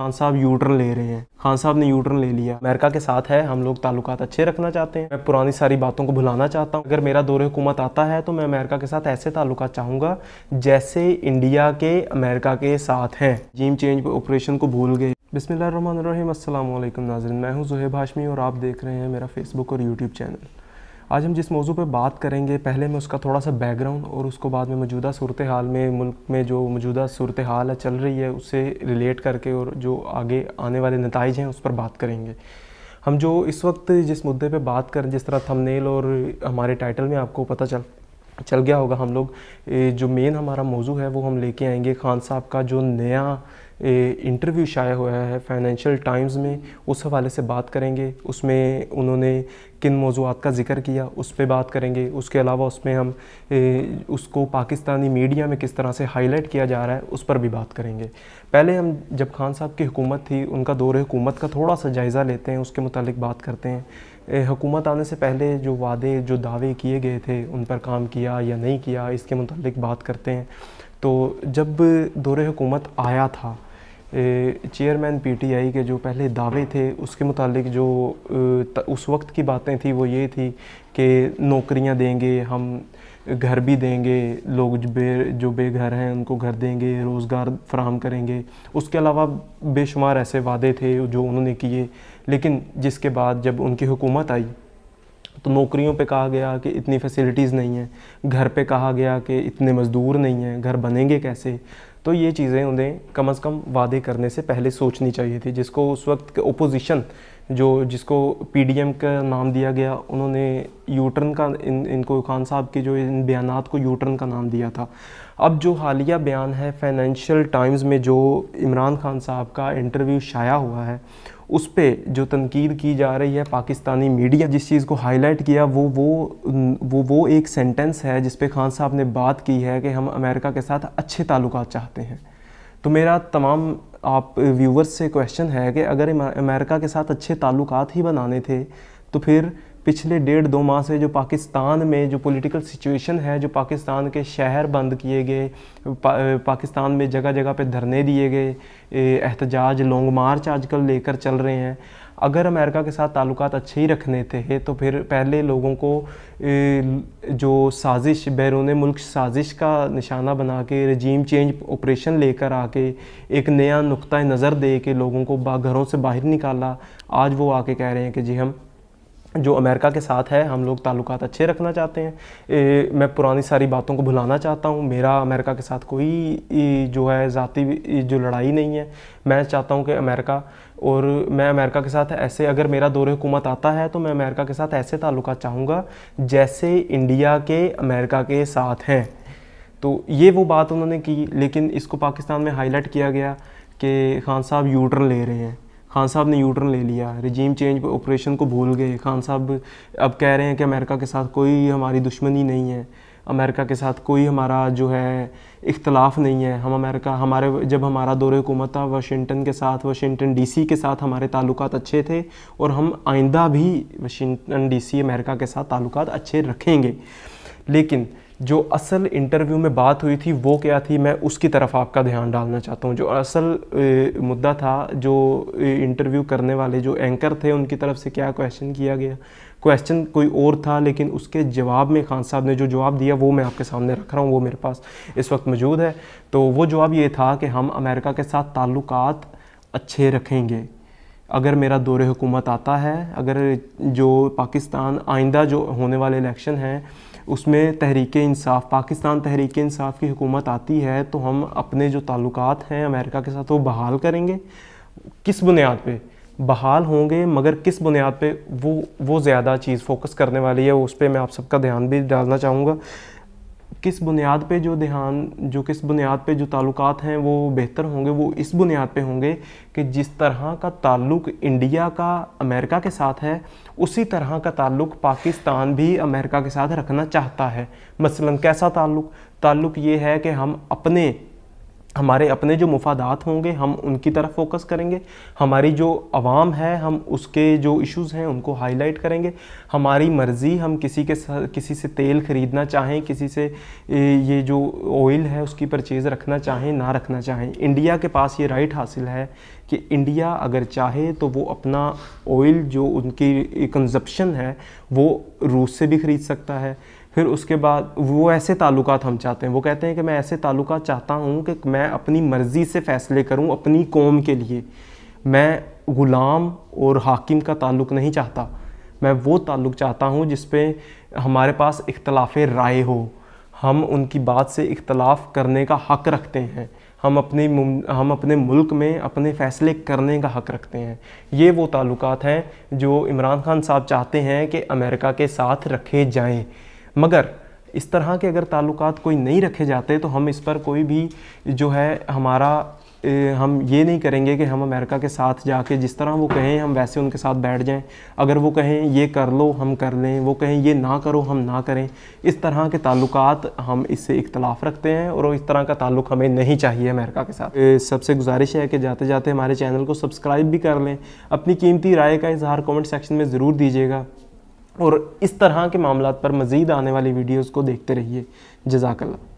खान साहब यूटर्न ले रहे हैं खान साहब ने यूटर्न ले लिया अमेरिका के साथ है हम लोग ताल्लुकात अच्छे रखना चाहते हैं मैं पुरानी सारी बातों को भुलाना चाहता हूँ अगर मेरा दौरे हुकूमत आता है तो मैं अमेरिका के साथ ऐसे ताल्लुक चाहूँगा जैसे इंडिया के अमेरिका के साथ हैं जीम चेंज ऑपरेशन को भूल गए बिसमीम अल्लाम नाजरन मैं हूँ जुहेब हाशमी और आप देख रहे हैं मेरा फेसबुक और यूट्यूब चैनल आज हम जिस मौजू पर बात करेंगे पहले मैं उसका थोड़ा सा बैकग्राउंड और उसको बाद में मौजूदा सूरत हाल में मुल्क में जो मौजूदा सूरत हाल है चल रही है उससे रिलेट करके और जो आगे आने वाले नतज हैं उस पर बात करेंगे हम जो इस वक्त जिस मुद्दे पर बात करें जिस तरह थमनेल और हमारे टाइटल में आपको पता चल चल गया होगा हम लोग जो मेन हमारा मौजू है वो हम लेके आएंगे खान साहब का जो नया इंटरव्यू शाया हुआ है फाइनेंशियल टाइम्स में उस हवाले से बात करेंगे उसमें उन्होंने किन मौजूद का जिक्र किया उस पर बात करेंगे उसके अलावा उसमें हम ए, उसको पाकिस्तानी मीडिया में किस तरह से हाईलाइट किया जा रहा है उस पर भी बात करेंगे पहले हम जब खान साहब की हुकूमत थी उनका दौर हुकूमत का थोड़ा सा जायज़ा लेते हैं उसके मतलब बात करते हैं हुकूमत आने से पहले जो वादे जो दावे किए गए थे उन पर काम किया या नहीं किया इसके मतलब बात करते हैं तो जब दौर हुकूमत आया था चेयरमैन पीटीआई के जो पहले दावे थे उसके मुतालिक जो उस वक्त की बातें थी वो ये थी कि नौकरियां देंगे हम घर भी देंगे लोग जो बे जो बेघर हैं उनको घर देंगे रोज़गार फ्राहम करेंगे उसके अलावा बेशुमार ऐसे वादे थे जो उन्होंने किए लेकिन जिसके बाद जब उनकी हुकूमत आई तो नौकरियों पे कहा गया कि इतनी फैसिलिटीज़ नहीं हैं घर पे कहा गया कि इतने मज़दूर नहीं हैं घर बनेंगे कैसे तो ये चीज़ें उन्हें कम अज़ कम वादे करने से पहले सोचनी चाहिए थी जिसको उस वक्त ओपोजिशन जो जिसको पीडीएम का नाम दिया गया उन्होंने यूटर्न का इन इनको खान साहब के जो इन बयान को यूटर्न का नाम दिया था अब जो हालिया बयान है फाइनेंशियल टाइम्स में जो इमरान खान साहब का इंटरव्यू शाया हुआ है उस पर जो तनकीद की जा रही है पाकिस्तानी मीडिया जिस चीज़ को हाईलाइट किया वो वो वो वो एक सेंटेंस है जिस खान साहब ने बात की है कि हम अमेरिका के साथ अच्छे ताल्लुक चाहते हैं तो मेरा तमाम आप व्यूवर्स से क्वेश्चन है कि अगर अमेरिका के साथ अच्छे ताल्लुक ही बनाने थे तो फिर पिछले डेढ़ दो माह से जो पाकिस्तान में जो पॉलिटिकल सिचुएशन है जो पाकिस्तान के शहर बंद किए गए पा, पाकिस्तान में जगह जगह पे धरने दिए गए एहतजाज लॉन्ग मार्च आजकल लेकर चल रहे हैं अगर अमेरिका के साथ ताल्लुक अच्छे ही रखने थे तो फिर पहले लोगों को जो साजिश बैरून मुल्क साजिश का निशाना बना के रजीम चेंज ऑपरेशन लेकर आके एक नया नुक़ नज़र दे के लोगों को घरों से बाहर निकाला आज वो आके कह रहे हैं कि जी हम जो अमेरिका के साथ है हम लोग ताल्लुकात अच्छे रखना चाहते हैं ए, मैं पुरानी सारी बातों को भुलाना चाहता हूँ मेरा अमेरिका के साथ कोई जो है ज़ाती जो लड़ाई नहीं है मैं चाहता हूँ कि अमेरिका और मैं अमेरिका के साथ ऐसे अगर मेरा दौर हुकूमत आता है तो मैं अमेरिका के साथ ऐसे ताल्लुक चाहूँगा जैसे इंडिया के अमेरिका के साथ हैं तो ये वो बात उन्होंने की लेकिन इसको पाकिस्तान में हाईलाइट किया गया कि खान साहब यूटर्न ले रहे हैं खान साहब ने यूटर्न ले लिया रजीम चेंज ऑपरेशन को भूल गए खान साहब अब कह रहे हैं कि अमेरिका के साथ कोई हमारी दुश्मनी नहीं है अमेरिका के साथ कोई हमारा जो है इख्तलाफ नहीं है हम अमेरिका हमारे जब हमारा दौर हुकूमत था वाशिंगटन के साथ वाशिंगटन डीसी के साथ हमारे ताल्लुक अच्छे थे और हम आइंदा भी वाशिंगटन डीसी अमेरिका के साथ ताल्लुक अच्छे रखेंगे लेकिन जो असल इंटरव्यू में बात हुई थी वो क्या थी मैं उसकी तरफ आपका ध्यान डालना चाहता हूँ जो असल मुद्दा था जो इंटरव्यू करने वाले जो एंकर थे उनकी तरफ से क्या क्वेश्चन किया गया क्वेश्चन कोई और था लेकिन उसके जवाब में खान साहब ने जो जवाब दिया वो मैं आपके सामने रख रहा हूँ वो मेरे पास इस वक्त मौजूद है तो वो जवाब ये था कि हम अमेरिका के साथ ताल्लुक अच्छे रखेंगे अगर मेरा दौर हुकूमत आता है अगर जो पाकिस्तान आइंदा जो होने वाले इलेक्शन हैं उसमें तहरीक इंसाफ पाकिस्तान तहरीक इंसाफ की हुकूमत आती है तो हम अपने जो ताल्लुक हैं अमेरिका के साथ वो बहाल करेंगे किस बुनियाद पर बहाल होंगे मगर किस बुनियाद पे वो वो ज़्यादा चीज़ फोकस करने वाली है उस पर मैं आप सबका ध्यान भी डालना चाहूँगा किस बुनियाद पे जो ध्यान जो किस बुनियाद पे जो ताल्लुकात हैं वो बेहतर होंगे वो इस बुनियाद पे होंगे कि जिस तरह का ताल्लुक इंडिया का अमेरिका के साथ है उसी तरह का ताल्लुक पाकिस्तान भी अमेरिका के साथ रखना चाहता है मसलन कैसा ताल्लुक ताल्लुक ये है कि हम अपने हमारे अपने जो मुफादात होंगे हम उनकी तरफ फोकस करेंगे हमारी जो आवाम है हम उसके जो इश्यूज़ हैं उनको हाईलाइट करेंगे हमारी मर्ज़ी हम किसी के किसी से तेल ख़रीदना चाहें किसी से ये जो ऑयल है उसकी परचेज़ रखना चाहें ना रखना चाहें इंडिया के पास ये राइट हासिल है कि इंडिया अगर चाहे तो वो अपना ऑयल जो उनकी कंजप्शन है वो रूस से भी ख़रीद सकता है फिर उसके बाद वो ऐसे ताल्लुक हम चाहते हैं वो कहते हैं कि मैं ऐसे ताल्लुक़ चाहता हूँ कि मैं अपनी मर्ज़ी से फ़ैसले करूँ अपनी कौम के लिए मैं ग़ुलाम और हाकिम का ताल्लुक नहीं चाहता मैं वो ताल्लुक चाहता हूँ जिस हमारे पास इख्तलाफ राय हो हम उनकी बात से इख्तलाफ करने का हक़ रखते हैं हम अपने हम अपने मुल्क में अपने फ़ैसले करने का हक़ रखते हैं ये वो ताल्लुक हैं जो इमरान खान साहब चाहते हैं कि अमेरिका के साथ रखे जाएँ मगर इस तरह के अगर ताल्लुक़ कोई नहीं रखे जाते तो हम इस पर कोई भी जो है हमारा हम ये नहीं करेंगे कि हम अमेरिका के साथ जाके जिस तरह वो कहें हम वैसे उनके साथ बैठ जाएं अगर वो कहें ये कर लो हम कर लें वो कहें ये ना करो हम ना करें इस तरह के ताल्लुक हम इससे इख्तलाफ रखते हैं और इस तरह का ताल्लुक हमें नहीं चाहिए अमेरिका के साथ सबसे गुजारिश है कि जाते जाते हमारे चैनल को सब्सक्राइब भी कर लें अपनी कीमती राय का इजहार कॉमेंट सेक्शन में ज़रूर दीजिएगा और इस तरह के मामला पर मज़ीद आने वाली वीडियोज़ को देखते रहिए जजाकल्ला